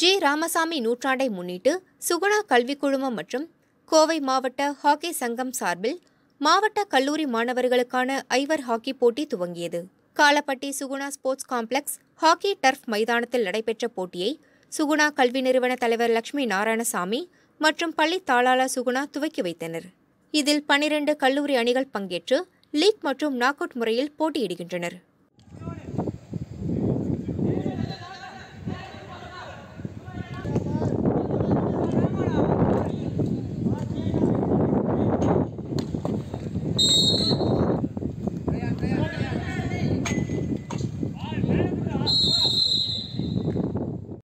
G Ramasamy நூற்றாண்டை முன்னிட்டு சுகுணா கல்விக் குழுமம் மற்றும் கோவை மாவட்ட ஹாக்கி சங்கம் சார்பில் மாவட்ட கல்லூரி மாணவர்களுக்கான ஐவர் ஹாக்கி போட்டி துவங்கியது Kalapatti Suguna sports complex hockey turf மைதானத்தில் நடைபெற்ற போட்டியை சுகுணா கல்வி நிறுவன தலைவர் லட்சுமி நாராயணசாமி மற்றும் பள்ளி தாளாளர் சுகுணா துவக்கி வைத்தனர் இதில் பனிரண்டு கல்லூரி அணிகள் பங்கேற்று லீக் மற்றும் நாக் அவுட் முறையில் போட்டியிடுகின்றனர்